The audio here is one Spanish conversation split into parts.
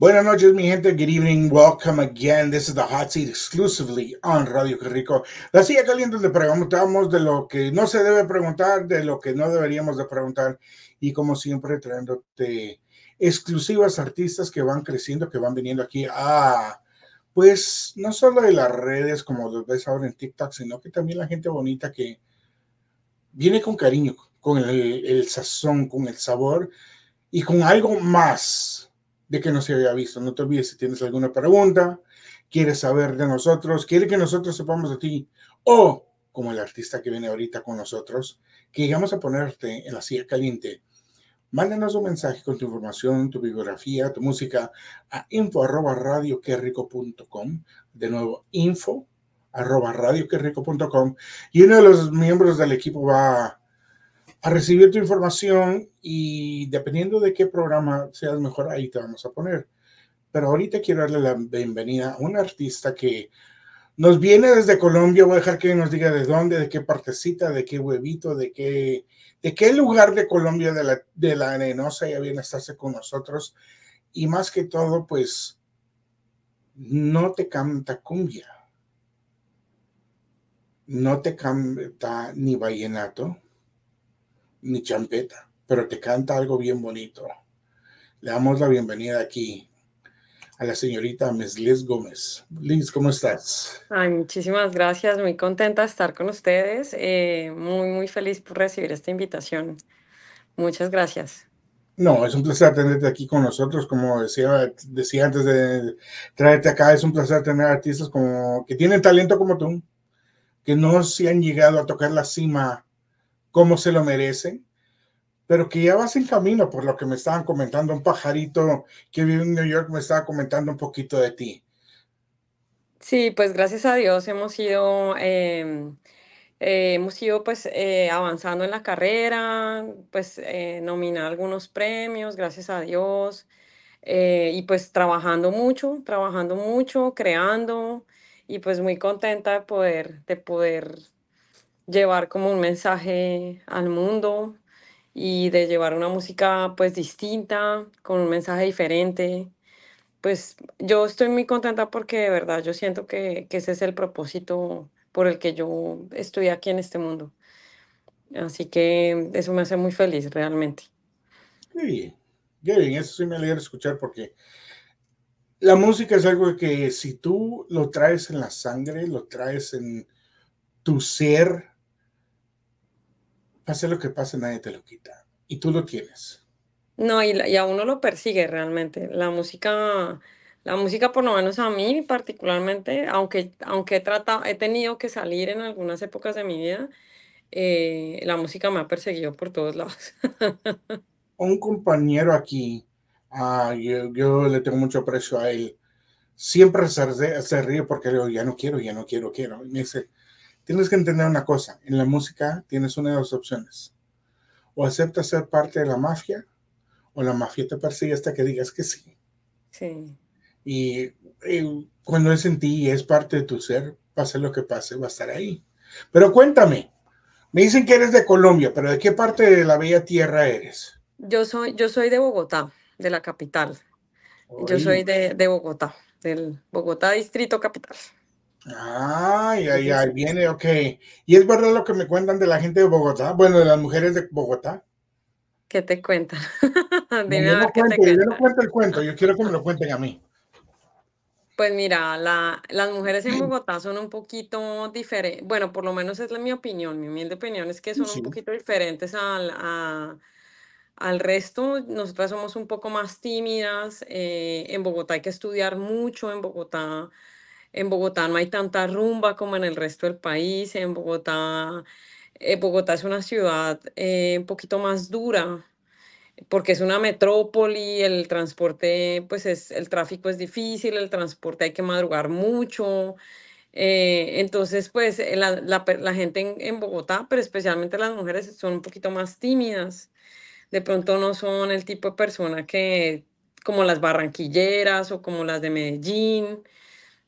Buenas noches, mi gente. Good evening. Welcome again. This is the hot seat exclusively on Radio Rico. La silla caliente le preguntamos de lo que no se debe preguntar, de lo que no deberíamos de preguntar. Y como siempre, trayéndote exclusivas artistas que van creciendo, que van viniendo aquí a, pues, no solo de las redes como los ves ahora en TikTok, sino que también la gente bonita que viene con cariño, con el, el sazón, con el sabor y con algo más de que no se había visto. No te olvides si tienes alguna pregunta, quieres saber de nosotros, quiere que nosotros sepamos de ti, o como el artista que viene ahorita con nosotros, que llegamos a ponerte en la silla caliente. Mándanos un mensaje con tu información, tu biografía, tu música a info arroba De nuevo, info arroba Y uno de los miembros del equipo va a a recibir tu información y dependiendo de qué programa seas mejor, ahí te vamos a poner. Pero ahorita quiero darle la bienvenida a un artista que nos viene desde Colombia. Voy a dejar que nos diga de dónde, de qué partecita, de qué huevito, de qué, de qué lugar de Colombia, de la, de la arenosa, ya viene a estarse con nosotros. Y más que todo, pues, no te canta cumbia. No te canta ni vallenato ni champeta, pero te canta algo bien bonito. Le damos la bienvenida aquí a la señorita Miss Gómez. Liz, ¿cómo estás? Ay, muchísimas gracias, muy contenta de estar con ustedes, eh, muy, muy feliz por recibir esta invitación. Muchas gracias. No, es un placer tenerte aquí con nosotros. Como decía, decía antes de traerte acá, es un placer tener artistas como, que tienen talento como tú, que no se han llegado a tocar la cima como se lo merecen, pero que ya vas en camino, por lo que me estaban comentando un pajarito que vive en New York, me estaba comentando un poquito de ti. Sí, pues gracias a Dios hemos ido, em, eh, hemos ido pues eh, avanzando en la carrera, pues eh, nominar algunos premios, gracias a Dios, y pues trabajando mucho, trabajando mucho, creando, y pues muy contenta de poder, de poder llevar como un mensaje al mundo y de llevar una música pues distinta, con un mensaje diferente. Pues yo estoy muy contenta porque de verdad yo siento que, que ese es el propósito por el que yo estoy aquí en este mundo. Así que eso me hace muy feliz realmente. Muy bien, muy bien, eso sí me alegra escuchar porque la música es algo que si tú lo traes en la sangre, lo traes en tu ser, Pase lo que pase, nadie te lo quita. Y tú lo tienes. No, y, a uno lo persigue realmente. La música, la música por lo menos a mí particularmente, aunque, aunque he, he tenido que salir en algunas épocas de mi vida, eh, la música me ha perseguido por todos lados. Un compañero aquí, ah, yo, le tengo mucho aprecio a él, siempre se, se ríe porque le digo, ya no quiero, ya no quiero, quiero. Y me dice, Tienes que entender una cosa, en la música tienes una de dos opciones. O aceptas ser parte de la mafia, o la mafia te persigue hasta que digas que sí. Sí. Y, cuando es en ti y es parte de tu ser, pase lo que pase, va a estar ahí. Pero cuéntame, me dicen que eres de Colombia, pero ¿de qué parte de la bella tierra eres? Yo soy, yo soy de Bogotá, de la capital. Yo soy de, de Bogotá, del Bogotá Distrito Capital. Ay, ay, ay, viene, ok. ¿Y es verdad lo que me cuentan de la gente de Bogotá? Bueno, de las mujeres de Bogotá. ¿Qué te cuentan? yo no cuento, el cuento, yo quiero que me lo cuenten a mí. Pues mira, las mujeres en Bogotá son un poquito diferentes, bueno, por lo menos es la, mi opinión, mi opinión es que son un poquito diferentes al, resto. Nosotras somos un poco más tímidas, eh, en Bogotá hay que estudiar mucho, en Bogotá en Bogotá no hay tanta rumba como en el resto del país. En Bogotá, eh, Bogotá es una ciudad eh, un poquito más dura porque es una metrópoli, el transporte, pues es, el tráfico es difícil, el transporte hay que madrugar mucho. Eh, entonces, pues la, gente en, en, Bogotá, pero especialmente las mujeres, son un poquito más tímidas. De pronto no son el tipo de persona que, como las barranquilleras o como las de Medellín,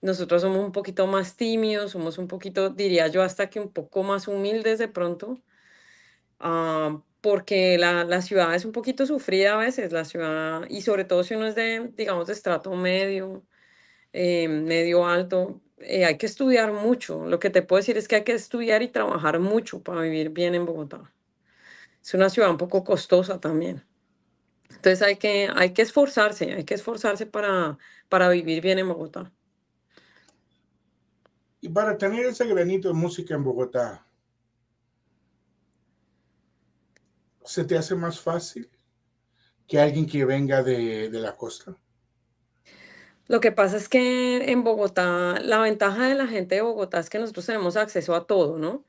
nosotros somos un poquito más tímidos, somos un poquito, diría yo, hasta que un poco más humildes de pronto, ah, porque la, la, ciudad es un poquito sufrida a veces, la ciudad, y sobre todo si uno es de, digamos, de estrato medio, eh, medio alto, eh, hay que estudiar mucho. Lo que te puedo decir es que hay que estudiar y trabajar mucho para vivir bien en Bogotá. Es una ciudad un poco costosa también. Entonces hay que, hay que esforzarse, hay que esforzarse para, para vivir bien en Bogotá y para tener ese granito de música en Bogotá, ¿se te hace más fácil que alguien que venga de, la costa? Lo que pasa es que en Bogotá, la ventaja de la gente de Bogotá es que nosotros tenemos acceso a todo, ¿no?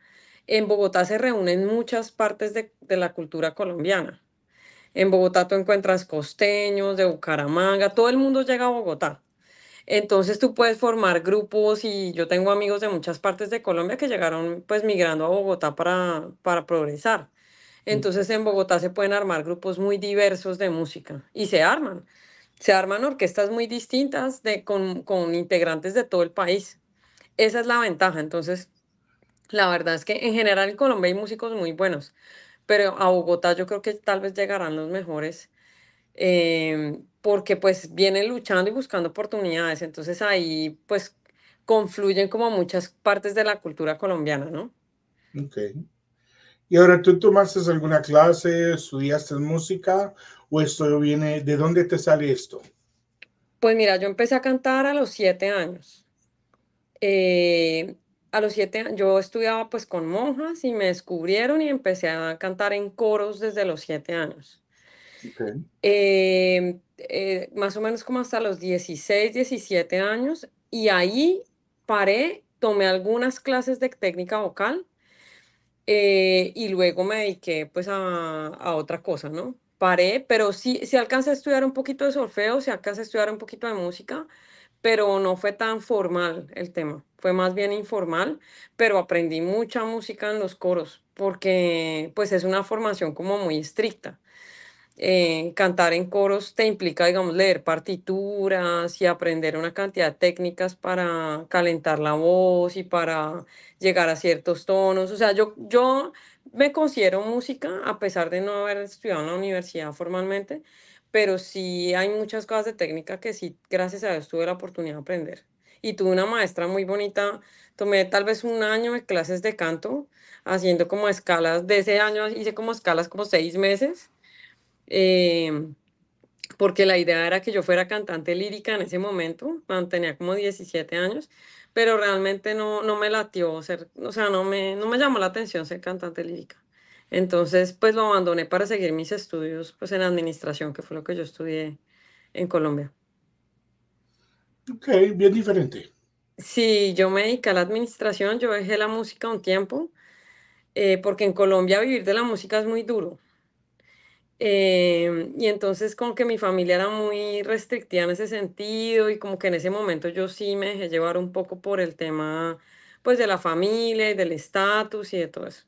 En Bogotá se reúnen muchas partes de la cultura colombiana. En Bogotá tú encuentras costeños, de Bucaramanga, todo el mundo llega a Bogotá. Entonces tú puedes formar grupos y yo tengo amigos de muchas partes de Colombia que llegaron pues migrando a Bogotá para, para progresar. Mm. Entonces en Bogotá se pueden armar grupos muy diversos de música y se arman. Se arman orquestas muy distintas de, con, integrantes de todo el país. Esa es la ventaja. Entonces, la verdad es que en general en Colombia hay músicos muy buenos, pero a Bogotá yo creo que tal vez llegarán los mejores. Eh, porque pues vienen luchando y buscando oportunidades. Entonces ahí pues confluyen como muchas partes de la cultura colombiana, ¿no? Ok. Y ahora, ¿tú tomaste alguna clase, estudiaste música o esto viene, de dónde te sale esto? Pues mira, yo empecé a cantar a los siete años. Eh, a los siete años, yo estudiaba pues con monjas y me descubrieron y empecé a cantar en coros desde los siete años. Okay. Eh, eh, más o menos como hasta los 16, 17 años, y ahí paré, tomé algunas clases de técnica vocal eh, y luego me dediqué pues a, otra cosa, ¿no? Paré, pero sí, si alcanza a estudiar un poquito de solfeo, sí alcanza a estudiar un poquito de música, pero no fue tan formal el tema, fue más bien informal, pero aprendí mucha música en los coros, porque pues es una formación como muy estricta. Eh, cantar en coros te implica, digamos, leer partituras y aprender una cantidad de técnicas para calentar la voz y para llegar a ciertos tonos. O sea, yo, yo me considero música, a pesar de no haber estudiado en la universidad formalmente, pero sí hay muchas cosas de técnica que sí, gracias a Dios, tuve la oportunidad de aprender. Y tuve una maestra muy bonita, tomé tal vez un año de clases de canto, haciendo como escalas, de ese año hice como escalas como seis meses Em, porque la idea era que yo fuera cantante lírica en ese momento, tenía como 17 años, pero realmente no, no me latió ser, o sea, no me, no me llamó la atención ser cantante lírica. Entonces, pues lo abandoné para seguir mis estudios pues en administración, que fue lo que yo estudié en Colombia. Ok, bien diferente. Sí, yo me dediqué a la administración, yo dejé la música un tiempo, eh, porque en Colombia vivir de la música es muy duro. Eh, y entonces como que mi familia era muy restrictiva en ese sentido y como que en ese momento yo sí me dejé llevar un poco por el tema pues de la familia y del estatus y de todo eso.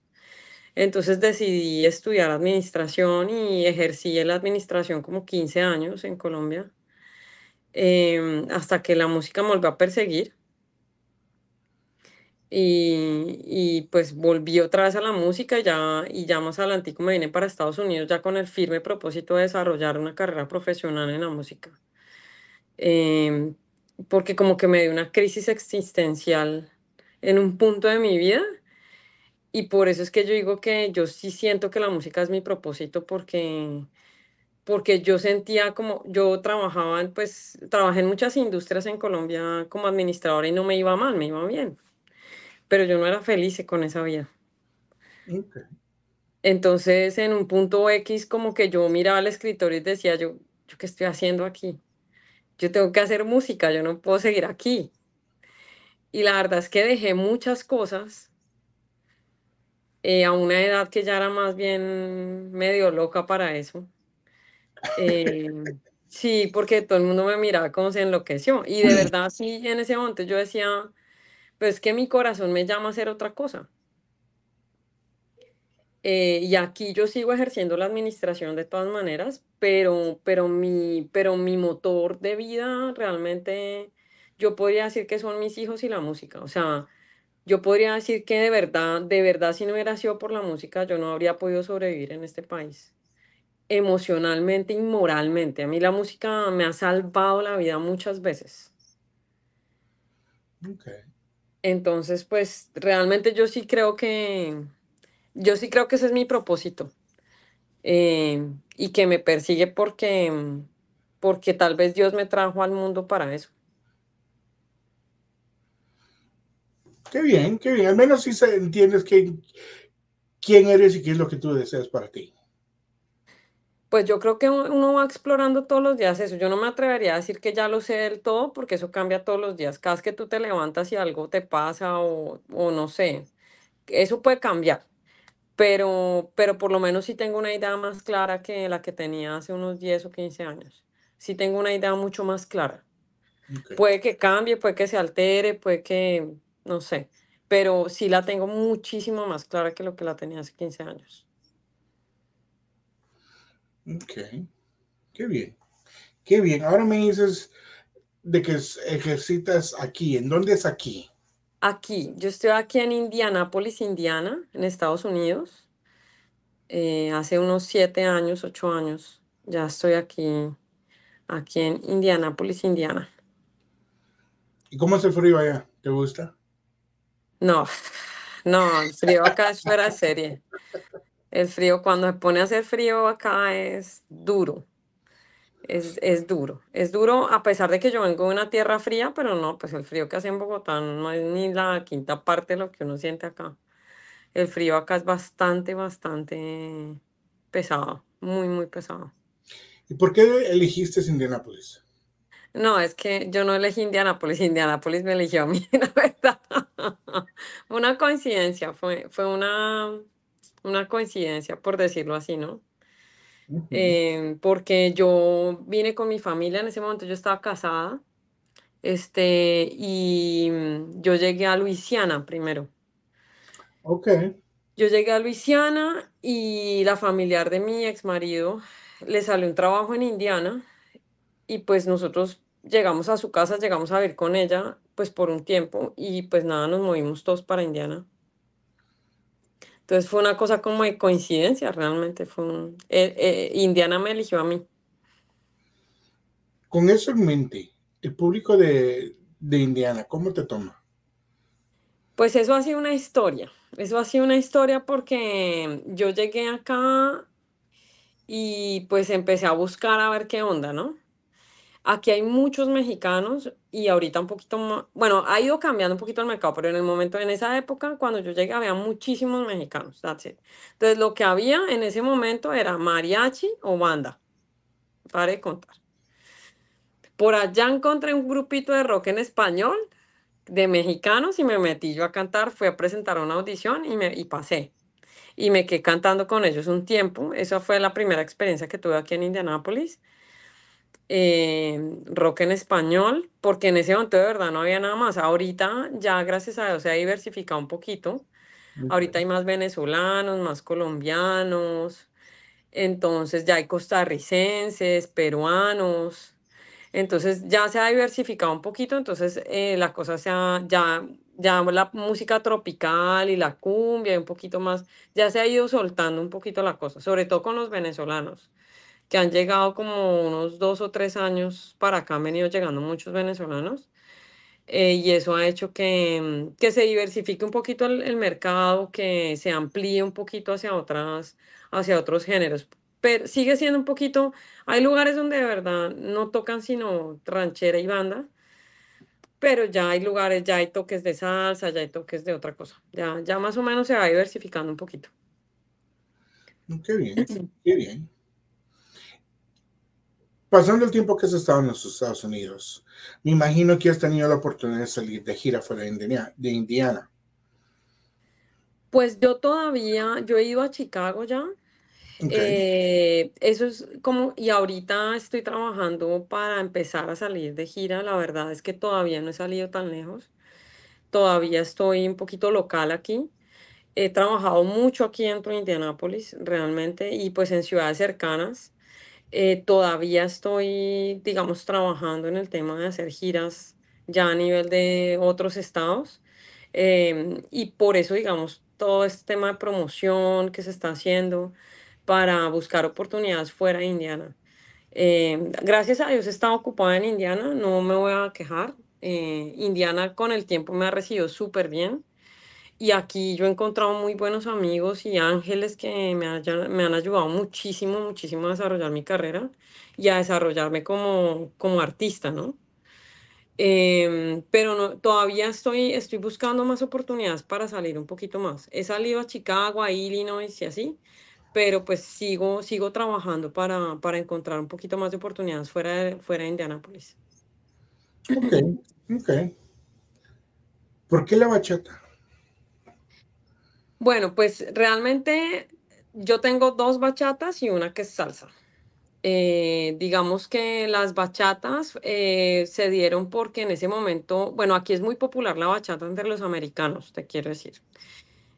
Entonces decidí estudiar administración y ejercí la administración como 15 años en Colombia, em, hasta que la música me volvió a perseguir. Y, pues volví otra vez a la música y ya, y ya más adelante me vine para Estados Unidos ya con el firme propósito de desarrollar una carrera profesional en la música. Em, porque como que me dio una crisis existencial en un punto de mi vida y por eso es que yo digo que yo sí siento que la música es mi propósito porque porque yo sentía como yo trabajaba pues trabajé en muchas industrias en Colombia como administradora y no me iba mal me iba bien pero yo no era feliz con esa vida. Entonces, en un punto X, como que yo miraba al escritor y decía, yo, ¿yo qué estoy haciendo aquí? Yo tengo que hacer música, yo no puedo seguir aquí. Y la verdad es que dejé muchas cosas eh, a una edad que ya era más bien medio loca para eso. Eh, sí, porque todo el mundo me miraba como se enloqueció. Y de verdad, sí, en ese momento yo decía, pero es que mi corazón me llama a hacer otra cosa. Eh, y aquí yo sigo ejerciendo la administración de todas maneras, pero, pero, mi, pero mi motor de vida realmente, yo podría decir que son mis hijos y la música. O sea, yo podría decir que de verdad, de verdad, si no hubiera sido por la música, yo no habría podido sobrevivir en este país. Emocionalmente y moralmente. A mí la música me ha salvado la vida muchas veces. Okay. Entonces, pues realmente yo sí creo que, yo sí creo que ese es mi propósito eh, y que me persigue porque, mm, porque tal vez Dios me trajo al mundo para eso. Qué bien, qué bien. Al menos si sí entiendes que, quién eres y qué es lo que tú deseas para ti pues yo creo que uno va explorando todos los días eso. Yo no me atrevería a decir que ya lo sé del todo, porque eso cambia todos los días. Cada vez que tú te levantas y algo te pasa o, no sé, eso puede cambiar. Pero, pero por lo menos sí tengo una idea más clara que la que tenía hace unos 10 o 15 años. Sí tengo una idea mucho más clara. Puede que cambie, puede que se altere, puede que, no sé, pero sí la tengo muchísimo más clara que lo que la tenía hace 15 años. Ok, qué bien. Qué bien. Ahora me dices de que ejercitas aquí. ¿En dónde es aquí? Aquí. Yo estoy aquí en Indianápolis, Indiana, en Estados Unidos. Eh, hace unos siete años, ocho años. Ya estoy aquí, aquí en Indianápolis, Indiana. ¿Y cómo es el frío allá? ¿Te gusta? No, no, el frío acá es fuera de serie. El frío, cuando se pone a hacer frío acá es duro. Es, duro. Es duro a pesar de que yo vengo de una tierra fría, pero no, pues el frío que hace en Bogotá no es ni la quinta parte de lo que uno siente acá. El frío acá es bastante, bastante pesado, muy, muy pesado. ¿Y por qué elegiste Indianápolis? No, es que yo no elegí Indianápolis, Indianápolis me eligió a mí, la verdad. una coincidencia, fue, fue una una coincidencia, por decirlo así, ¿no? Em, porque yo vine con mi familia, en ese momento yo estaba casada, este, y mm, yo llegué a Luisiana primero. Ok. Yo llegué a Luisiana y la familiar de mi ex marido le salió un trabajo en Indiana y pues nosotros llegamos a su casa, llegamos a vivir con ella pues por un tiempo y pues nada, nos movimos todos para Indiana. Entonces fue una cosa como de coincidencia, realmente. Fue un, eh, eh, Indiana me eligió a mí. Con eso en mente, el público de, de Indiana, ¿cómo te toma? Pues eso ha sido una historia. Eso ha sido una historia porque yo llegué acá y pues empecé a buscar a ver qué onda, ¿no? Aquí hay muchos mexicanos y ahorita un poquito más, bueno, ha ido cambiando un poquito el mercado, pero en el momento, en esa época, cuando yo llegué, había muchísimos mexicanos. That's it. Entonces, lo que había en ese momento era mariachi o banda. Para de contar. Por allá encontré un grupito de rock en español de mexicanos y me metí yo a cantar. Fui a presentar una audición y, me, y pasé y me quedé cantando con ellos un tiempo. Esa fue la primera experiencia que tuve aquí en Indianápolis. Eh, rock en español, porque en ese momento de verdad no había nada más. Ahorita ya, gracias a Dios, se ha diversificado un poquito. Ahorita hay más venezolanos, más colombianos, entonces ya hay costarricenses, peruanos. Entonces ya se ha diversificado un poquito, entonces eh, la cosa se ha, ya, ya la música tropical y la cumbia y un poquito más, ya se ha ido soltando un poquito la cosa, sobre todo con los venezolanos que han llegado como unos dos o tres años para acá, han venido llegando muchos venezolanos. Eh, y eso ha hecho que, mm, se diversifique un poquito el, mercado, que se amplíe un poquito hacia, otras, hacia otros géneros. Pero sigue siendo un poquito, hay lugares donde de verdad no tocan sino ranchera y banda, pero ya hay lugares, ya hay toques de salsa, ya hay toques de otra cosa. Ya, ya más o menos se va diversificando un poquito. Qué bien, qué bien. Pasando el tiempo que has estado en los Estados Unidos, me imagino que has tenido la oportunidad de salir de gira fuera de Indiana. Pues yo todavía, yo he ido a Chicago ya. Eh, eso es como, y ahorita estoy trabajando para empezar a salir de gira. La verdad es que todavía no he salido tan lejos. Todavía estoy un poquito local aquí. He trabajado mucho aquí dentro de Indianápolis, realmente, y pues en ciudades cercanas. Eh, todavía estoy, digamos, trabajando en el tema de hacer giras ya a nivel de otros estados. Em, y por eso, digamos, todo este tema de promoción que se está haciendo para buscar oportunidades fuera de Indiana. Em, gracias a Dios estado ocupada en Indiana, no me voy a quejar. Eh, Indiana con el tiempo me ha recibido súper bien. Y aquí yo he encontrado muy buenos amigos y ángeles que me, han ayudado muchísimo, muchísimo a desarrollar mi carrera y a desarrollarme como, como artista, ¿no? Em, pero no, todavía estoy, estoy buscando más oportunidades para salir un poquito más. He salido a Chicago, a Illinois y así, pero pues sigo, sigo trabajando para, para encontrar un poquito más de oportunidades fuera de, fuera de Indianápolis. Ok, ok. ¿Por qué la bachata? Bueno, pues realmente yo tengo dos bachatas y una que es salsa. Eh, digamos que las bachatas eh, se dieron porque en ese momento, bueno, aquí es muy popular la bachata entre los americanos, te quiero decir.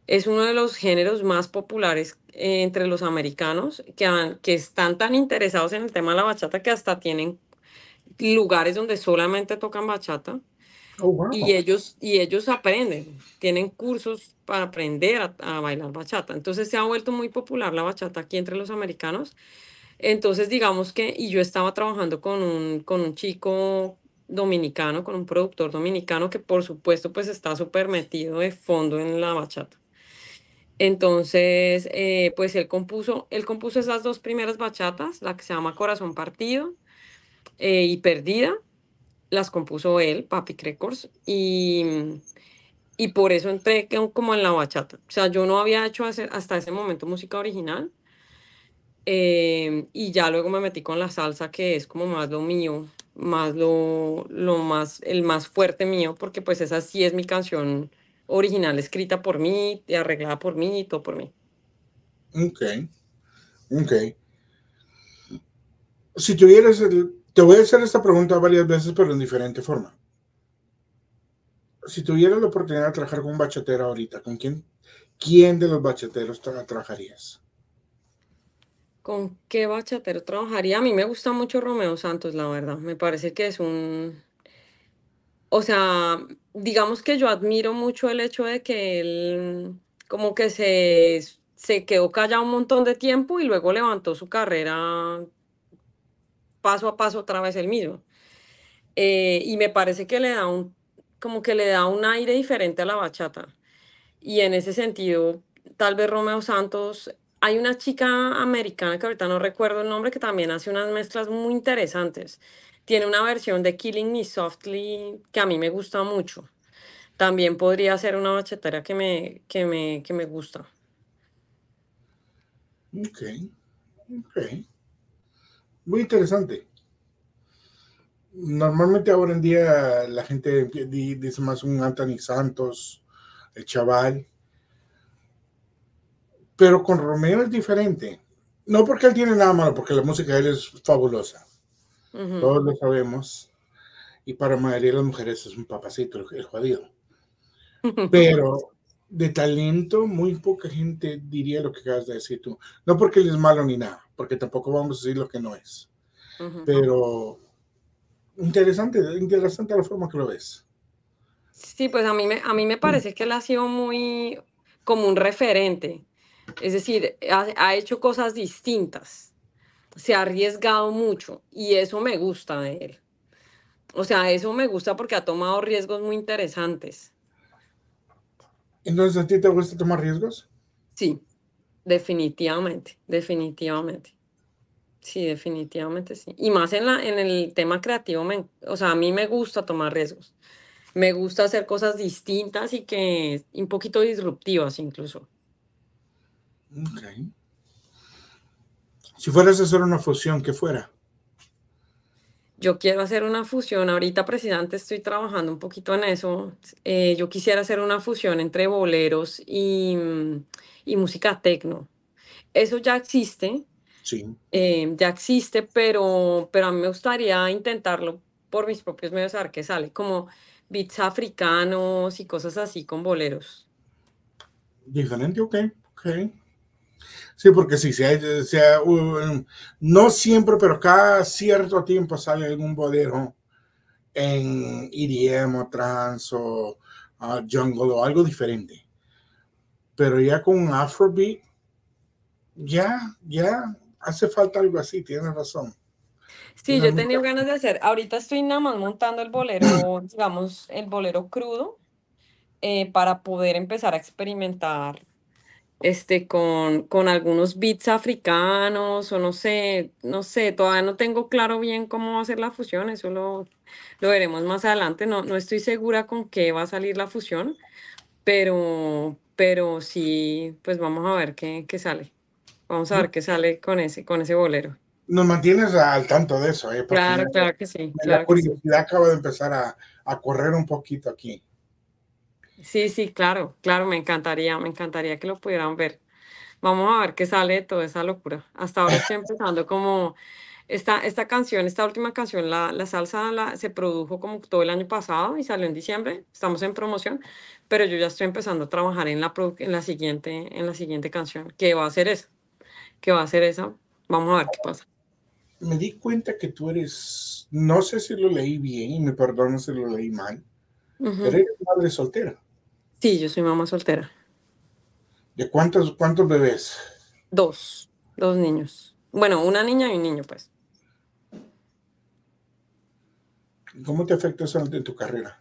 Es uno de los géneros más populares eh, entre los americanos que, que están tan interesados en el tema de la bachata que hasta tienen lugares donde solamente tocan bachata. Oh, y ellos, y ellos aprenden, tienen cursos para aprender a, bailar bachata. Entonces se ha vuelto muy popular la bachata aquí entre los americanos. Entonces digamos que, y yo estaba trabajando con un, con un chico dominicano, con un productor dominicano que por supuesto pues está súper metido de fondo en la bachata. Entonces, eh, pues él compuso, él compuso esas dos primeras bachatas, la que se llama Corazón Partido eh, y Perdida, las compuso él, Papi Records, y, y por eso entré como en la bachata. O sea, yo no había hecho hasta ese momento música original. Eh, y ya luego me metí con la salsa, que es como más lo mío, más lo, más, el más fuerte mío, porque pues esa sí es mi canción original, escrita por mí, arreglada por mí y todo por mí. Ok, ok. Si tuvieras el te voy a hacer esta pregunta varias veces, pero en diferente forma. Si tuvieras la oportunidad de trabajar con un bachatero ahorita, ¿con quién? ¿Quién de los bachateros trabajarías? ¿Con qué bachatero trabajaría? A mí me gusta mucho Romeo Santos, la verdad. Me parece que es un... O sea, digamos que yo admiro mucho el hecho de que él como que se, se quedó callado un montón de tiempo y luego levantó su carrera paso a paso otra vez el mismo. Eh, y me parece que le da un, como que le da un aire diferente a la bachata. Y en ese sentido, tal vez Romeo Santos, hay una chica americana que ahorita no recuerdo el nombre, que también hace unas mezclas muy interesantes. Tiene una versión de Killing Me Softly que a mí me gusta mucho. También podría ser una bachatera que me, que me, que me gusta. Ok, ok muy interesante. Normalmente ahora en día la gente dice más un Anthony Santos, el chaval. Pero con Romeo es diferente. No porque él tiene nada malo, porque la música de él es fabulosa. Todos lo sabemos. Y para la mayoría de las mujeres es un papacito el jodido. Pero de talento, muy poca gente diría lo que acabas de decir tú. No porque él es malo ni nada, porque tampoco vamos a decir lo que no es. Pero interesante, interesante la forma que lo ves. Sí, pues a mí me, a mí me parece que él ha sido muy como un referente. Es decir, ha, ha, hecho cosas distintas. Se ha arriesgado mucho y eso me gusta de él. O sea, eso me gusta porque ha tomado riesgos muy interesantes. Entonces, ¿a ti te gusta tomar riesgos? Sí, definitivamente, definitivamente. Sí, definitivamente sí. Y más en, la, en el tema creativo, o sea, a mí me gusta tomar riesgos. Me gusta hacer cosas distintas y que un poquito disruptivas incluso. Ok. Si fueras a hacer una fusión, ¿qué fuera? yo quiero hacer una fusión, ahorita presidente estoy trabajando un poquito en eso, eh, yo quisiera hacer una fusión entre boleros y, mm, música tecno. Eso ya existe, sí. Eh, ya existe, pero, pero a mí me gustaría intentarlo por mis propios medios a ver qué sale, como beats africanos y cosas así con boleros. Diferente, ok. Sí, porque sí, se sea, no siempre, pero cada cierto tiempo sale algún bolero en IDM o trans o ah, jungle o algo diferente. Pero ya con afrobeat, ya, ya hace falta algo así, tienes razón. Sí, yo tenía ganas de hacer. Ahorita estoy nada más montando el bolero, digamos, el bolero crudo, eh, para poder empezar a experimentar este, con, algunos beats africanos o no sé, no sé, todavía no tengo claro bien cómo va a ser la fusión, eso lo, veremos más adelante, no, no estoy segura con qué va a salir la fusión, pero, pero sí, pues vamos a ver qué, sale, vamos a ver qué sale con ese, con ese bolero. Nos mantienes al tanto de eso, ¿eh? claro, que sí. La curiosidad acaba de empezar a correr un poquito aquí. Sí, sí, claro, claro, me encantaría, me encantaría que lo pudieran ver. Vamos a ver qué sale de toda esa locura. Hasta ahora estoy empezando como esta, esta canción, esta última canción, la, la salsa la, se produjo como todo el año pasado y salió en diciembre, estamos en promoción, pero yo ya estoy empezando a trabajar en la, en la, siguiente, en la siguiente canción, que va a ser esa, ¿Qué va a ser esa, vamos a ver qué pasa. Me di cuenta que tú eres, no sé si lo leí bien y me perdono si lo leí mal, pero eres madre soltera. Sí, yo soy mamá soltera. ¿De cuántos, cuántos bebés? Dos, dos niños. Bueno, una niña y un niño, pues. ¿Cómo te afectó eso en tu carrera?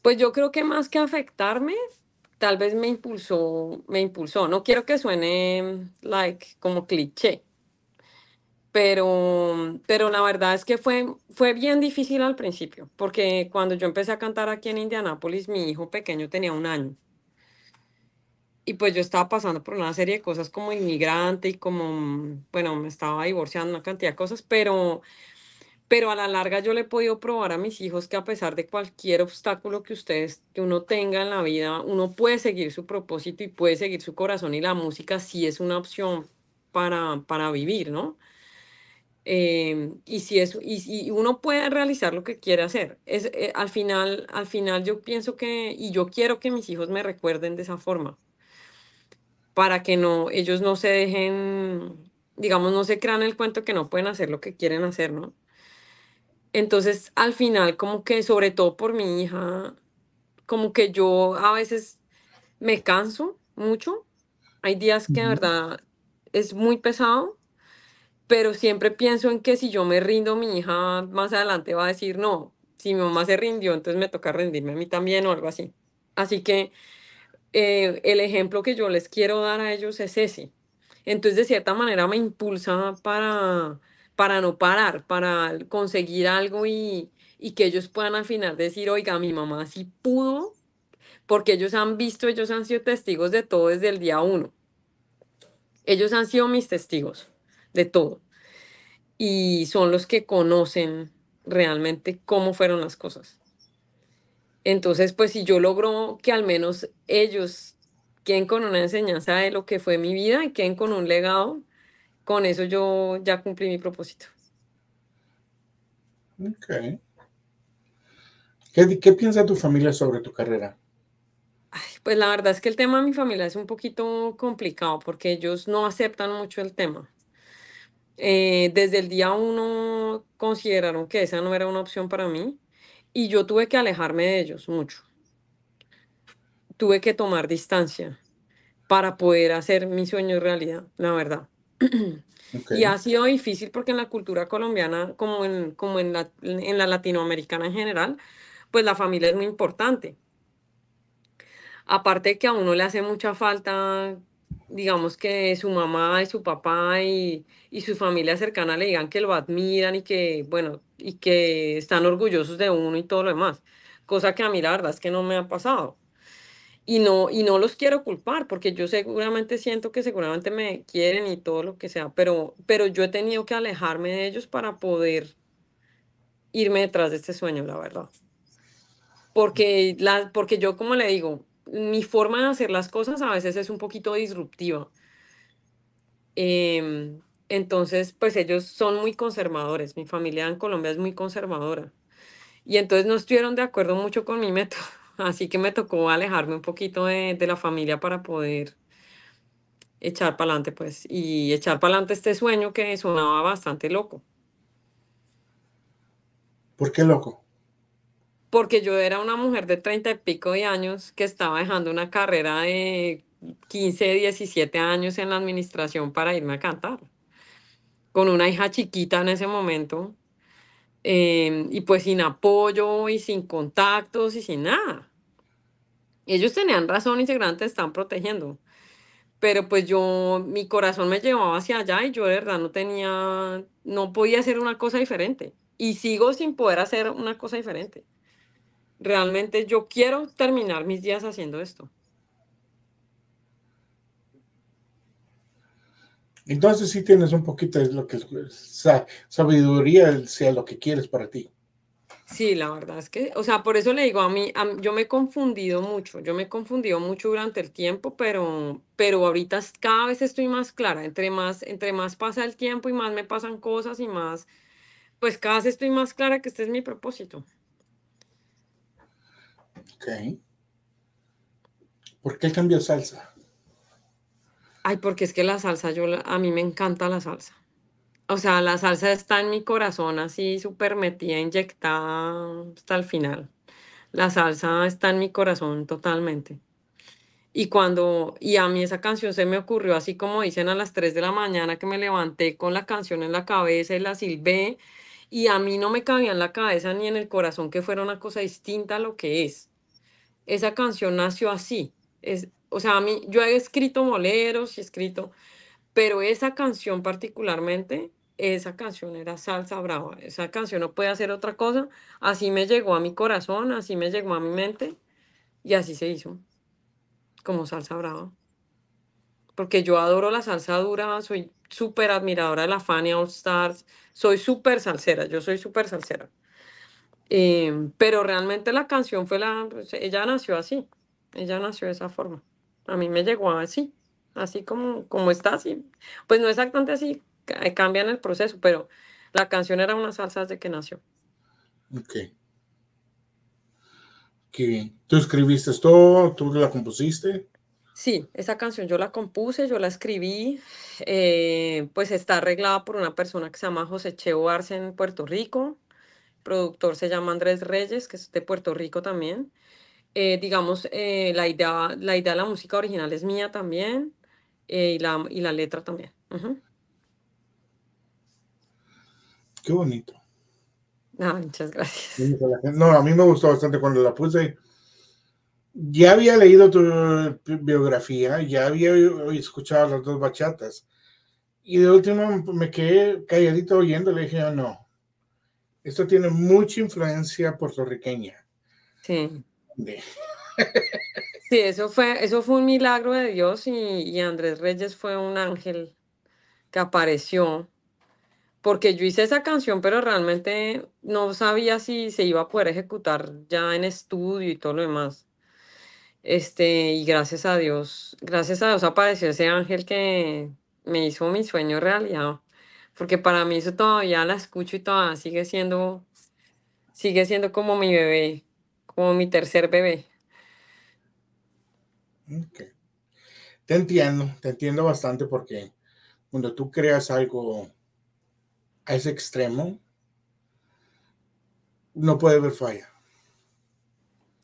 Pues yo creo que más que afectarme, tal vez me impulsó, me impulsó. No quiero que suene like como cliché, pero, pero la verdad es que fue, fue bien difícil al principio, porque cuando yo empecé a cantar aquí en Indianápolis, mi hijo pequeño tenía un año. Y pues yo estaba pasando por una serie de cosas como inmigrante y como, bueno, me estaba divorciando, una cantidad de cosas, pero, pero a la larga yo le he podido probar a mis hijos que a pesar de cualquier obstáculo que ustedes, que uno tenga en la vida, uno puede seguir su propósito y puede seguir su corazón y la música sí es una opción para, para vivir, ¿no? Em, y si eso, y, y, uno puede realizar lo que quiere hacer. Es, eh, al, final, al final yo pienso que, y yo quiero que mis hijos me recuerden de esa forma, para que no, ellos no se dejen, digamos, no se crean el cuento que no pueden hacer lo que quieren hacer, ¿no? Entonces, al final, como que, sobre todo por mi hija, como que yo a veces me canso mucho. Hay días que de verdad es muy pesado pero siempre pienso en que si yo me rindo, mi hija más adelante va a decir, no, si mi mamá se rindió, entonces me toca rendirme a mí también o algo así. Así que eh, el ejemplo que yo les quiero dar a ellos es ese. Entonces, de cierta manera, me impulsa para, para no parar, para conseguir algo y, y que ellos puedan al final decir, oiga, mi mamá sí pudo, porque ellos han visto, ellos han sido testigos de todo desde el día uno. Ellos han sido mis testigos de todo. Y son los que conocen realmente cómo fueron las cosas. Entonces, pues si yo logro que al menos ellos queden con una enseñanza de lo que fue mi vida y queden con un legado, con eso yo ya cumplí mi propósito. Ok. ¿Qué, piensa tu familia sobre tu carrera? pues la verdad es que el tema de mi familia es un poquito complicado porque ellos no aceptan mucho el tema. Eh, desde el día uno consideraron que esa no era una opción para mí y yo tuve que alejarme de ellos mucho. Tuve que tomar distancia para poder hacer mi sueño realidad, la verdad. Y ha sido difícil porque en la cultura colombiana, como en, como en, la, en la latinoamericana en general, pues la familia es muy importante. Aparte que a uno le hace mucha falta digamos que su mamá y su papá y, su familia cercana le digan que lo admiran y que, bueno, y que están orgullosos de uno y todo lo demás. Cosa que a mí la verdad es que no me ha pasado. Y no, y no los quiero culpar, porque yo seguramente siento que seguramente me quieren y todo lo que sea, pero, pero yo he tenido que alejarme de ellos para poder irme detrás de este sueño, la verdad. Mm. Porque, la, porque yo, como le digo, mi forma de hacer las cosas a veces es un poquito disruptiva. Em, entonces, pues ellos son muy conservadores. Mi familia en Colombia es muy conservadora. Y entonces no estuvieron de acuerdo mucho con mi método. Así que me tocó alejarme un poquito de, de la familia para poder echar para adelante, pues, y echar para adelante este sueño que sonaba bastante loco. ¿Por qué loco? porque yo era una mujer de treinta y pico de años que estaba dejando una carrera de 15, 17 años en la administración para irme a cantar, con una hija chiquita en ese momento, em, y pues sin apoyo y sin contactos y sin nada. Ellos tenían razón y seguramente están protegiendo, pero pues yo, mi corazón me llevaba hacia allá y yo de verdad no tenía, no podía hacer una cosa diferente, y sigo sin poder hacer una cosa diferente realmente yo quiero terminar mis días haciendo esto. Entonces sí tienes un poquito de lo que sabiduría sea lo que quieres para ti. Sí, la verdad es que, o sea, por eso le digo a mí, yo me he confundido mucho, yo me he confundido mucho durante el tiempo, pero, pero ahorita cada vez estoy más clara, entre más, entre más pasa el tiempo y más me pasan cosas y más, pues cada vez estoy más clara que este es mi propósito. ¿Por qué cambió salsa? Ay, porque es que la salsa, yo a mí me encanta la salsa. O sea, la salsa está en mi corazón así súper metida, inyectada hasta el final. La salsa está en mi corazón totalmente. Y cuando, y a mí esa canción se me ocurrió así como dicen a las 3 de la mañana que me levanté con la canción en la cabeza y la silbé. Y a mí no me cabía en la cabeza ni en el corazón que fuera una cosa distinta a lo que es esa canción nació así. Es, o sea, a mí, yo he escrito moleros y escrito, pero esa canción particularmente, esa canción era salsa brava. Esa canción no puede hacer otra cosa. Así me llegó a mi corazón, así me llegó a mi mente y así se hizo, como salsa brava. Porque yo adoro la salsa dura, soy súper admiradora de la Fania All Stars, soy súper salsera, yo soy súper salsera. Em, pero realmente la canción fue la, pues, ella nació así, ella nació de esa forma. A mí me llegó así, así como, como está, así. Pues no exactamente así, eh, cambian el proceso, pero la canción era una salsa desde que nació. Ok. Qué bien. ¿Tú escribiste esto ¿Tú la compusiste? Sí, esa canción yo la compuse, yo la escribí, eh, pues está arreglada por una persona que se llama José Cheo Arce en Puerto Rico, productor se llama Andrés Reyes, que es de Puerto Rico también. Eh, digamos, eh, la, idea, la idea de la música original es mía también eh, y, la, y, la, letra también. Qué bonito. Ah, muchas gracias. No, a mí me gustó bastante cuando la puse. Ya había leído tu biografía, ya había escuchado las dos bachatas. Y de último me quedé calladito oyendo, le dije, ah, no, esto tiene mucha influencia puertorriqueña. Sí. sí, eso fue, eso fue un milagro de Dios y, Andrés Reyes fue un ángel que apareció porque yo hice esa canción, pero realmente no sabía si se iba a poder ejecutar ya en estudio y todo lo demás. Este, y gracias a Dios, gracias a Dios apareció ese ángel que me hizo mi sueño realidad porque para mí eso todavía la escucho y todavía sigue siendo, sigue siendo como mi bebé, como mi tercer bebé. Te entiendo, te entiendo bastante porque cuando tú creas algo a ese extremo, no puede haber falla.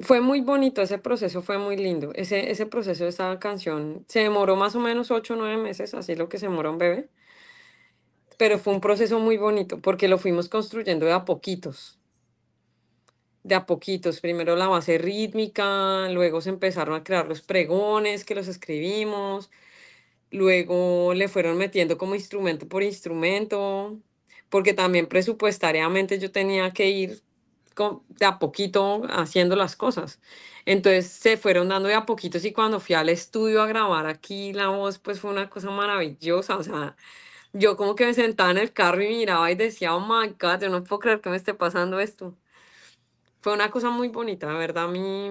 Fue muy bonito, ese proceso fue muy lindo. Ese, ese proceso de esa canción se demoró más o menos ocho o nueve meses, así lo que se demora un bebé pero fue un proceso muy bonito porque lo fuimos construyendo de a poquitos. De a poquitos, primero la base rítmica, luego se empezaron a crear los pregones que los escribimos, luego le fueron metiendo como instrumento por instrumento, porque también presupuestariamente yo tenía que ir de a poquito haciendo las cosas. Entonces se fueron dando de a poquitos y cuando fui al estudio a grabar aquí la voz, pues fue una cosa maravillosa, o sea, yo como que me sentaba en el carro y miraba y decía, oh my God, yo no puedo creer que me esté pasando esto. Fue una cosa muy bonita, de verdad, a mí,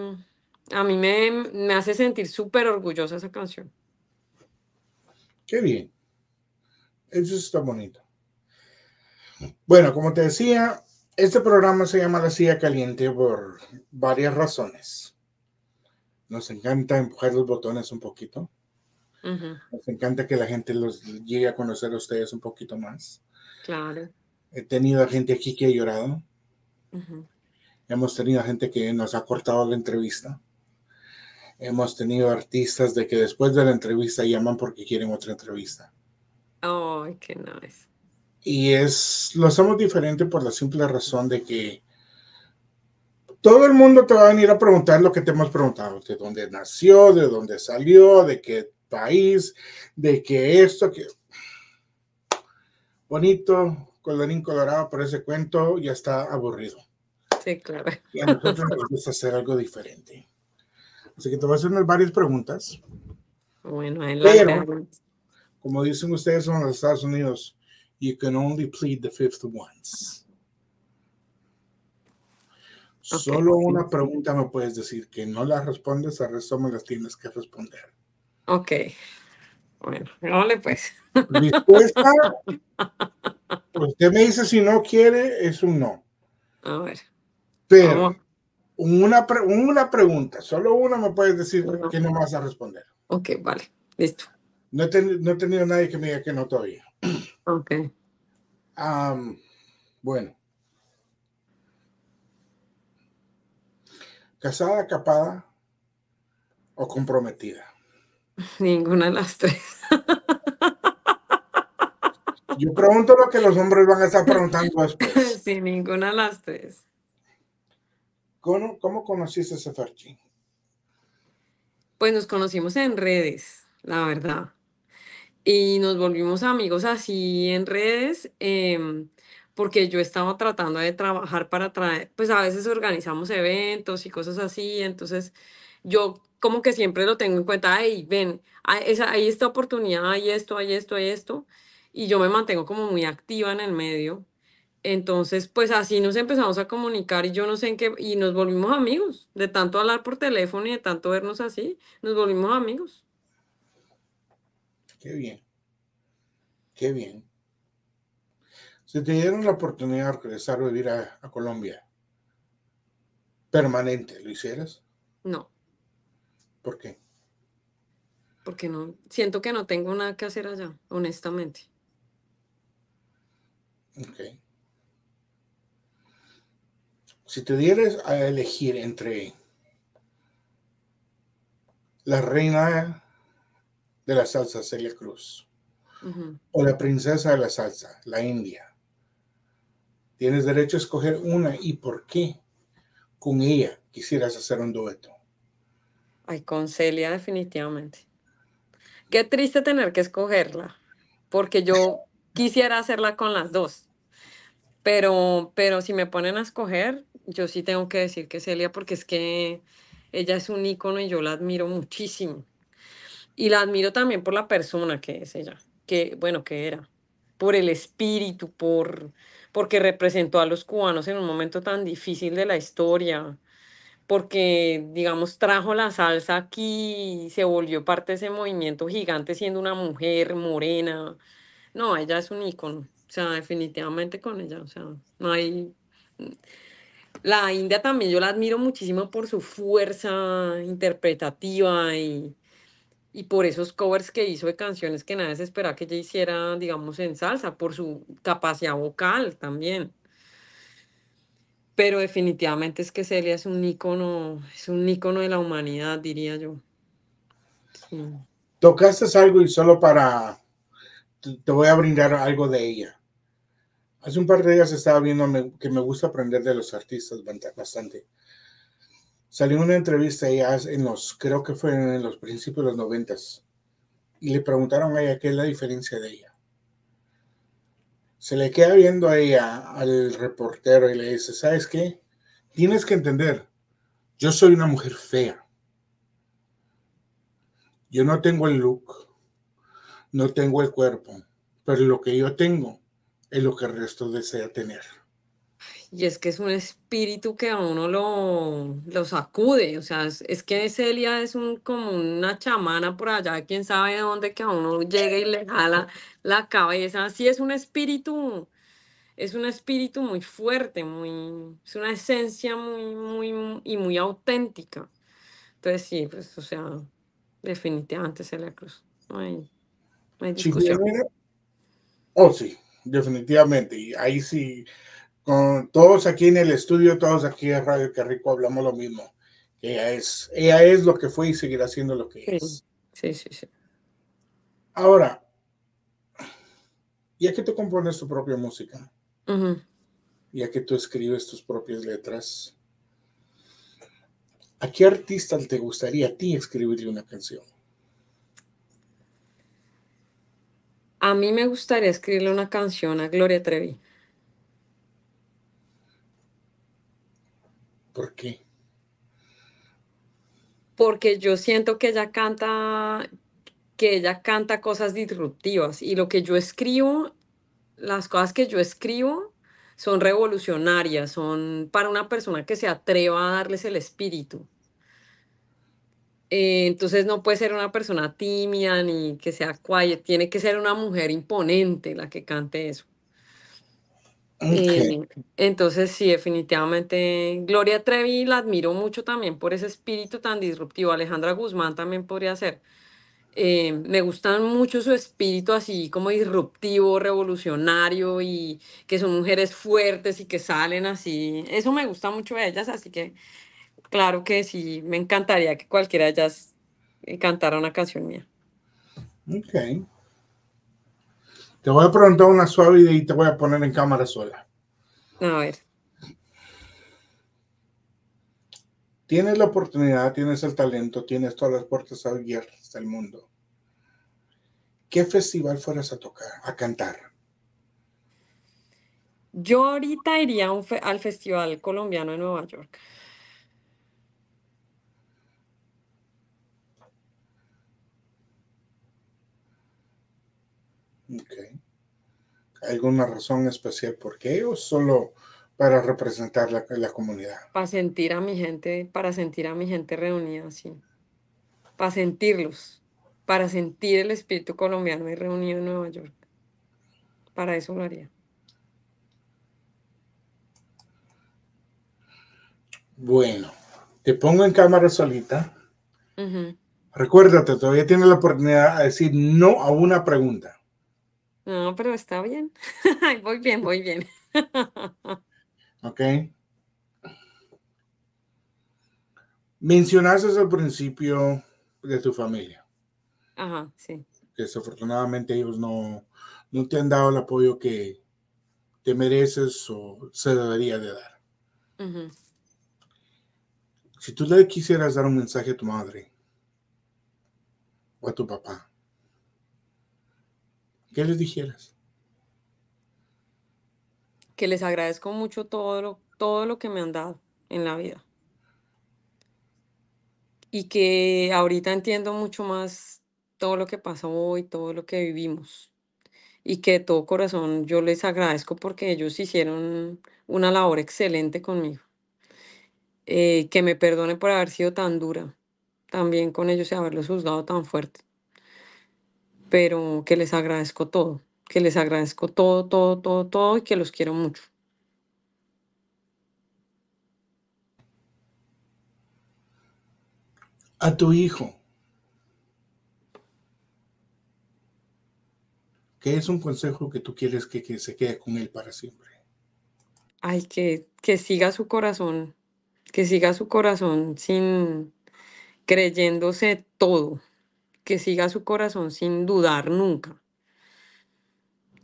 a mí me, me hace sentir súper orgullosa esa canción. Qué bien. Eso está bonito. Bueno, como te decía, este programa se llama La Silla Caliente por varias razones. Nos encanta empujar los botones un poquito. Nos encanta que la gente los llegue a conocer a ustedes un poquito más. Claro. He tenido gente aquí que ha llorado. Hemos tenido gente que nos ha cortado la entrevista. Hemos tenido artistas de que después de la entrevista llaman porque quieren otra entrevista. Oh, qué nice. Y es, lo hacemos diferente por la simple razón de que todo el mundo te va a venir a preguntar lo que te hemos preguntado, de dónde nació, de dónde salió, de qué país, de que esto, que... Bonito, colorín colorado, por ese cuento ya está aburrido. Sí, claro. Y a nosotros nos a hacer algo diferente. Así que te voy a hacer varias preguntas. Bueno, pero, como dicen ustedes en los Estados Unidos, you can only plead the fifth once. Solo una pregunta me puedes decir que no la respondes, al resto me las tienes que responder. Ok. Bueno, no le pues. Respuesta. Usted me dice si no quiere, es un no. A ver. Pero una, una pregunta, solo una me puedes decir que no vas a responder. Ok, vale, listo. No he, no he tenido nadie que me diga que no todavía. Ok. Um, bueno. ¿Casada, capada o comprometida? Ninguna de las tres. Yo pregunto lo que los hombres van a estar preguntando después. Sí, ninguna de las tres. ¿Cómo, cómo conociste a Seferchi? Pues nos conocimos en redes, la verdad. Y nos volvimos amigos así en redes, em, porque yo estaba tratando de trabajar para traer, pues a veces organizamos eventos y cosas así, entonces yo como que siempre lo tengo en cuenta, ay, ven, ahí esta oportunidad, hay esto, ahí esto, hay esto, y yo me mantengo como muy activa en el medio. Entonces, pues así nos empezamos a comunicar y yo no sé en qué, y nos volvimos amigos, de tanto hablar por teléfono y de tanto vernos así, nos volvimos amigos. Qué bien, qué bien. si te dieron la oportunidad de regresar a vivir a, a Colombia, permanente, ¿lo hicieras? No. ¿Por qué? Porque no, siento que no tengo nada que hacer allá, honestamente. Ok. Si te dieras a elegir entre la reina de la salsa, Celia Cruz, o la princesa de la salsa, la India, tienes derecho a escoger una y por qué con ella quisieras hacer un dueto. Ay, con Celia definitivamente. Qué triste tener que escogerla, porque yo quisiera hacerla con las dos. Pero, pero si me ponen a escoger, yo sí tengo que decir que Celia, porque es que ella es un ícono y yo la admiro muchísimo. Y la admiro también por la persona que es ella, que, bueno, que era, por el espíritu, por, porque representó a los cubanos en un momento tan difícil de la historia, porque, digamos, trajo la salsa aquí y se volvió parte de ese movimiento gigante siendo una mujer morena. No, ella es un ícono, o sea, definitivamente con ella, o sea, no hay... La India también yo la admiro muchísimo por su fuerza interpretativa y, y por esos covers que hizo de canciones que nadie se esperaba que ella hiciera, digamos, en salsa, por su capacidad vocal también. Pero definitivamente es que Celia es un ícono, es un ícono de la humanidad, diría yo. Tocaste algo y solo para, te voy a brindar algo de ella. Hace un par de días estaba viendo que me gusta aprender de los artistas bastante. Salió una entrevista ella en los, creo que fue en los principios de los noventas, y le preguntaron a ella qué es la diferencia de ella se le queda viendo ahí al reportero y le dice, ¿sabes qué? Tienes que entender, yo soy una mujer fea. Yo no tengo el look, no tengo el cuerpo, pero lo que yo tengo es lo que el resto desea tener. Y es que es un espíritu que a uno lo, lo sacude. O sea, es, que Celia es un, como una chamana por allá, quién sabe de dónde, que a uno llega y le jala la cabeza. Así es un espíritu, es un espíritu muy fuerte, muy, es una esencia muy, muy, y muy auténtica. Entonces, sí, pues, o sea, definitivamente Celia Cruz. No hay, discusión. oh, sí, definitivamente. Y ahí sí todos aquí en el estudio, todos aquí en Radio Carrico hablamos lo mismo. Ella es, ella es lo que fue y seguirá siendo lo que es. Sí, sí, sí. Ahora, ya que tú compones tu propia música, ya que tú escribes tus propias letras, ¿a qué artista te gustaría a ti escribirle una canción? A mí me gustaría escribirle una canción a Gloria Trevi. ¿Por qué? Porque yo siento que ella canta, que ella canta cosas disruptivas y lo que yo escribo, las cosas que yo escribo son revolucionarias, son para una persona que se atreva a darles el espíritu. Eh, entonces no puede ser una persona tímida ni que sea quiet, tiene que ser una mujer imponente la que cante eso. Em, entonces, sí, definitivamente. Gloria Trevi la admiro mucho también por ese espíritu tan disruptivo. Alejandra Guzmán también podría ser. Em, me gustan mucho su espíritu así como disruptivo, revolucionario y que son mujeres fuertes y que salen así. Eso me gusta mucho de ellas, así que claro que sí, me encantaría que cualquiera de ellas eh, cantara una canción mía. Ok. Te voy a preguntar una suave y te voy a poner en cámara sola. A ver. Tienes la oportunidad, tienes el talento, tienes todas las puertas abiertas del mundo. ¿Qué festival fueras a tocar, a cantar? Yo ahorita iría al Festival Colombiano de Nueva York. Okay alguna razón especial por qué o solo para representar la, comunidad? Para sentir a mi gente, para sentir a mi gente reunida, así Para sentirlos, para sentir el espíritu colombiano y reunido en Nueva York. Para eso lo haría. Bueno, te pongo en cámara solita. Recuérdate, todavía tienes la oportunidad de decir no a una pregunta. No, pero está bien. voy bien, voy bien. ok. Mencionaste al principio de tu familia. Ajá, sí. Desafortunadamente ellos no, no te han dado el apoyo que te mereces o se debería de dar. Si tú le quisieras dar un mensaje a tu madre o a tu papá, ¿Qué les dijeras? Que les agradezco mucho todo lo, todo lo que me han dado en la vida. Y que ahorita entiendo mucho más todo lo que pasó hoy, todo lo que vivimos. Y que de todo corazón yo les agradezco porque ellos hicieron una labor excelente conmigo. Eh, que me perdone por haber sido tan dura también con ellos y haberlos juzgado tan fuerte pero que les agradezco todo, que les agradezco todo, todo, todo, todo y que los quiero mucho. A tu hijo, ¿qué es un consejo que tú quieres que, se quede con él para siempre? Ay, que, que siga su corazón, que siga su corazón sin creyéndose todo que siga su corazón sin dudar nunca.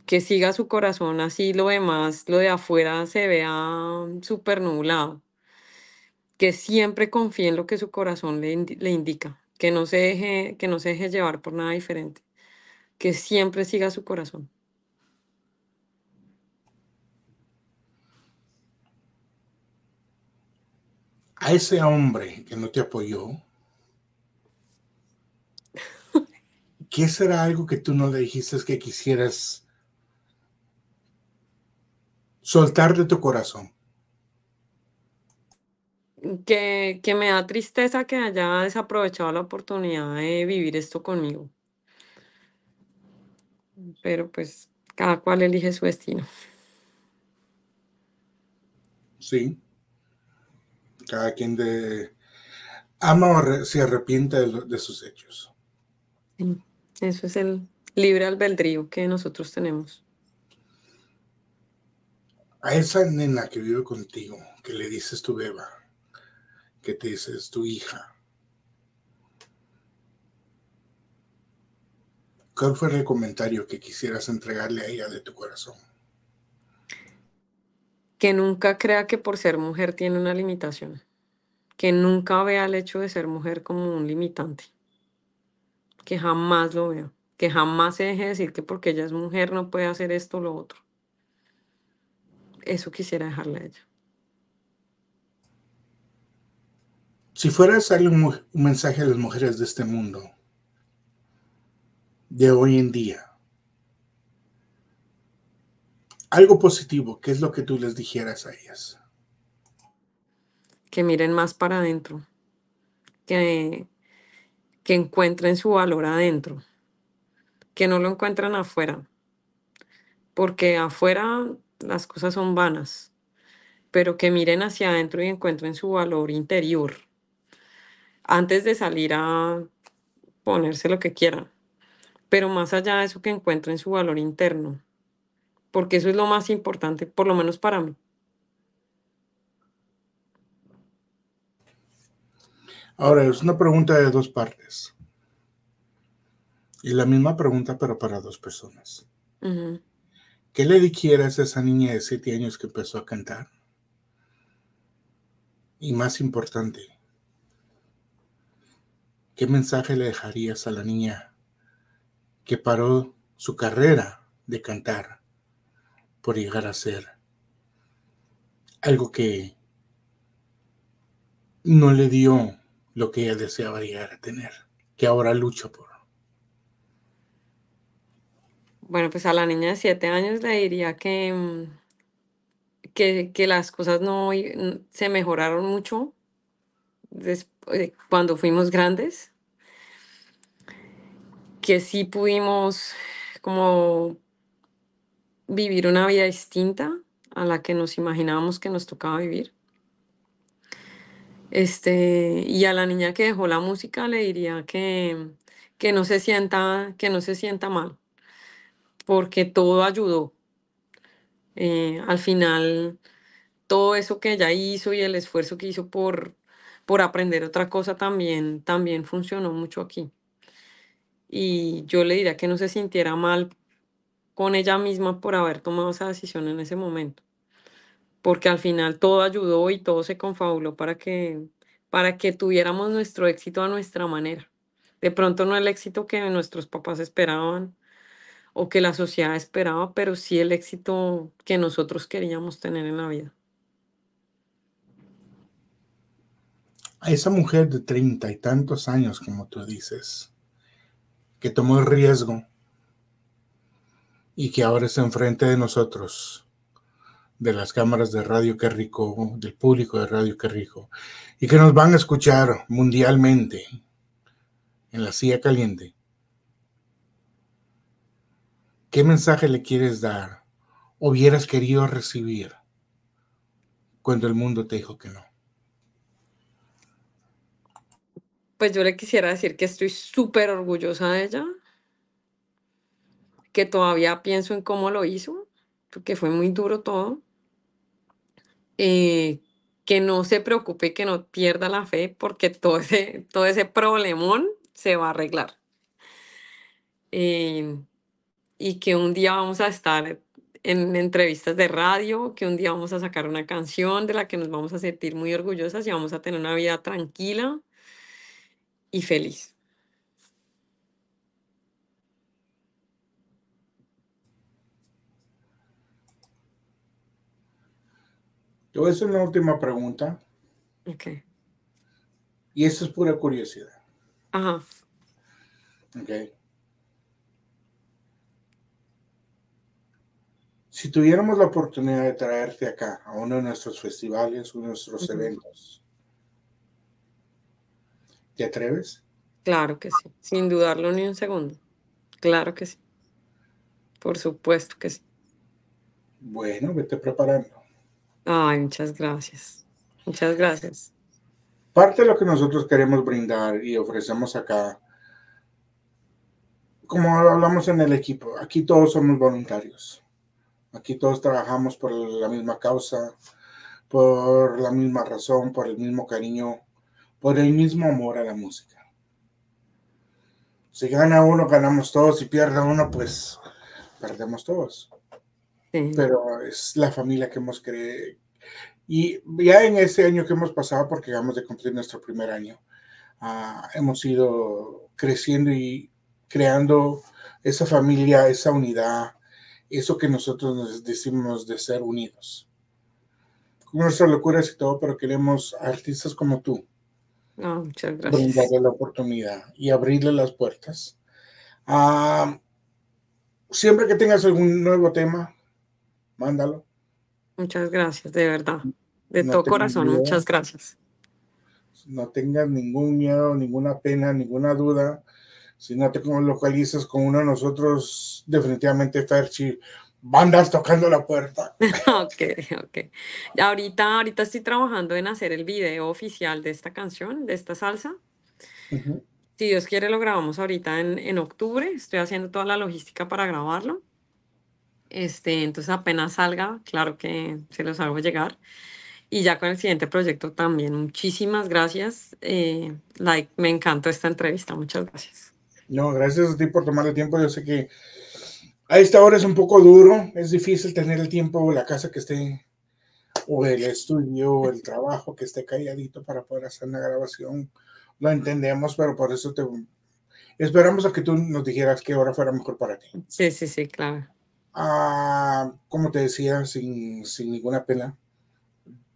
Que siga su corazón así, lo demás, lo de afuera se vea súper nublado. Que siempre confíe en lo que su corazón le, indica. Que no, se deje, que no se deje llevar por nada diferente. Que siempre siga su corazón. A ese hombre que no te apoyó, ¿qué será algo que tú no le dijiste que quisieras soltar de tu corazón? Que, me da tristeza que haya desaprovechado la oportunidad de vivir esto conmigo. Pero pues cada cual elige su destino. Sí. Cada quien de ama o se arrepiente de, de sus hechos. Sí. Eso es el libre albedrío que nosotros tenemos. A esa nena que vive contigo, que le dices tu beba, que te dices tu hija, ¿cuál fue el comentario que quisieras entregarle a ella de tu corazón? Que nunca crea que por ser mujer tiene una limitación, que nunca vea el hecho de ser mujer como un limitante que jamás lo vea, que jamás se deje decir que porque ella es mujer no puede hacer esto o lo otro. Eso quisiera dejarle a ella. Si fuera a darle un, un mensaje a las mujeres de este mundo, de hoy en día, algo positivo, ¿qué es lo que tú les dijeras a ellas? Que miren más para adentro, que que encuentren su valor adentro, que no lo encuentran afuera, porque afuera las cosas son vanas, pero que miren hacia adentro y encuentren su valor interior antes de salir a ponerse lo que quieran, pero más allá de eso que encuentren su valor interno, porque eso es lo más importante, por lo menos para mí. Ahora, es una pregunta de dos partes. Y la misma pregunta, pero para dos personas. ¿Qué le dijeras a esa niña de siete años que empezó a cantar? Y más importante, ¿qué mensaje le dejarías a la niña que paró su carrera de cantar por llegar a ser algo que no le dio lo que ella deseaba llegar a tener, que ahora lucha por. Bueno, pues a la niña de siete años le diría que, mm, que, que las cosas no se mejoraron mucho eh, cuando fuimos grandes, que sí pudimos como vivir una vida distinta a la que nos imaginábamos que nos tocaba vivir este, y a la niña que dejó la música le diría que, que no se sienta, que no se sienta mal, porque todo ayudó. Eh, al final, todo eso que ella hizo y el esfuerzo que hizo por, por aprender otra cosa también, también funcionó mucho aquí. Y yo le diría que no se sintiera mal con ella misma por haber tomado esa decisión en ese momento porque al final todo ayudó y todo se confabuló para que, para que tuviéramos nuestro éxito a nuestra manera. De pronto no el éxito que nuestros papás esperaban o que la sociedad esperaba, pero sí el éxito que nosotros queríamos tener en la vida. A esa mujer de treinta y tantos años, como tú dices, que tomó el riesgo y que ahora está enfrente de nosotros, de las cámaras de Radio Qué Rico, del público de Radio Qué Rico, y que nos van a escuchar mundialmente en la silla caliente. ¿Qué mensaje le quieres dar? ¿O ¿Hubieras querido recibir cuando el mundo te dijo que no? Pues yo le quisiera decir que estoy súper orgullosa de ella, que todavía pienso en cómo lo hizo, porque fue muy duro todo. Eh, que no se preocupe, que no pierda la fe, porque todo ese, todo ese problemón se va a arreglar. Eh, y que un día vamos a estar en entrevistas de radio, que un día vamos a sacar una canción de la que nos vamos a sentir muy orgullosas y vamos a tener una vida tranquila y feliz. Te voy es la última pregunta. Ok. Y eso es pura curiosidad. Ajá. Ok. Si tuviéramos la oportunidad de traerte acá a uno de nuestros festivales, uno de nuestros eventos, ¿te atreves? Claro que sí, sin dudarlo ni un segundo. Claro que sí. Por supuesto que sí. Bueno, vete preparando. Ay, muchas gracias. Muchas gracias. Parte de lo que nosotros queremos brindar y ofrecemos acá, como hablamos en el equipo, aquí todos somos voluntarios. Aquí todos trabajamos por la misma causa, por la misma razón, por el mismo cariño, por el mismo amor a la música. Si gana uno, ganamos todos. Si pierde uno, pues perdemos todos pero es la familia que hemos creado. Y ya en ese año que hemos pasado, porque acabamos de cumplir nuestro primer año, ah, hemos ido creciendo y creando esa familia, esa unidad, eso que nosotros nos decimos de ser unidos. Con nuestras locuras y todo, pero queremos artistas como tú. muchas gracias. Brindarle la oportunidad y abrirle las puertas. Ah, siempre que tengas algún nuevo tema, mándalo. Muchas gracias, de verdad. De todo corazón, muchas gracias. No tengas ningún miedo, ninguna pena, ninguna duda. Si no te localizas con uno de nosotros, definitivamente Ferchi, bandas tocando la puerta. ok, ok. Ahorita, ahorita estoy trabajando en hacer el video oficial de esta canción, de esta salsa. Si Dios quiere, lo grabamos ahorita en octubre. Estoy haciendo toda la logística para grabarlo. Este, entonces apenas salga, claro que se los hago llegar. Y ya con el siguiente proyecto también. Muchísimas gracias. Eh, me encantó esta entrevista. Muchas gracias. No, gracias a ti por tomar el tiempo. Yo sé que a esta hora es un poco duro. Es difícil tener el tiempo, la casa que esté, o el estudio, o el trabajo que esté calladito para poder hacer una grabación. Lo entendemos, pero por eso te esperamos a que tú nos dijeras qué hora fuera mejor para ti. Sí, sí, sí, claro. Ah, como te decía, sin, sin, ninguna pena,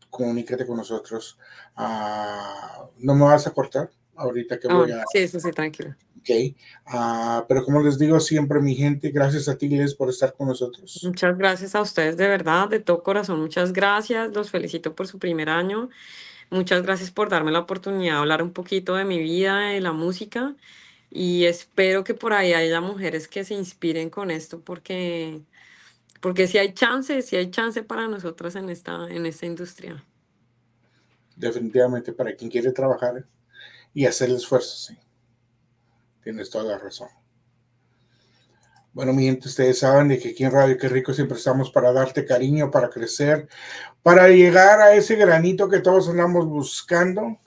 comunícate con nosotros. Ah, no me vas a cortar ahorita que voy ah, a... Sí, sí, sí, tranquilo. Ok. pero como les digo siempre, mi gente, gracias a ti, por estar con nosotros. Muchas gracias a ustedes, de verdad, de todo corazón. Muchas gracias. Los felicito por su primer año. Muchas gracias por darme la oportunidad de hablar un poquito de mi vida, de la música. Y espero que por ahí haya mujeres que se inspiren con esto, porque porque si hay chance, si hay chance para nosotros en esta, en esta industria. Definitivamente, para quien quiere trabajar y hacer el esfuerzo, sí. Tienes toda la razón. Bueno, mi gente, ustedes saben de que aquí en Radio Qué Rico siempre estamos para darte cariño, para crecer, para llegar a ese granito que todos andamos buscando.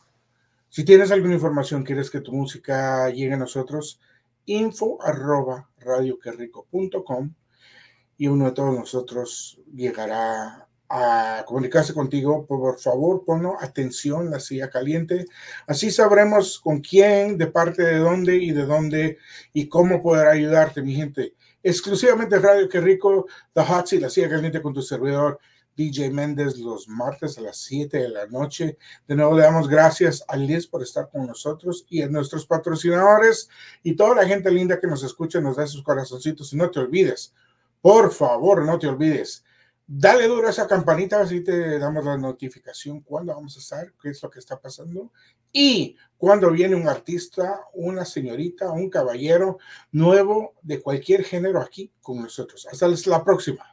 Si tienes alguna información, quieres que tu música llegue a nosotros, info y uno de todos nosotros llegará a comunicarse contigo. Por favor, pon atención, la silla caliente. Así sabremos con quién, de parte de dónde y de dónde y cómo poder ayudarte, mi gente. Exclusivamente Radio Que Rico, The Hot Seat, la silla caliente con tu servidor. DJ Méndez los martes a las 7 de la noche. De nuevo le damos gracias a Liz por estar con nosotros y a nuestros patrocinadores y toda la gente linda que nos escucha, nos da sus corazoncitos. Y no te olvides, por favor, no te olvides. Dale duro a esa campanita, así te damos la notificación cuando vamos a estar, qué es lo que está pasando. Y cuando viene un artista, una señorita, un caballero nuevo de cualquier género aquí con nosotros. Hasta la próxima.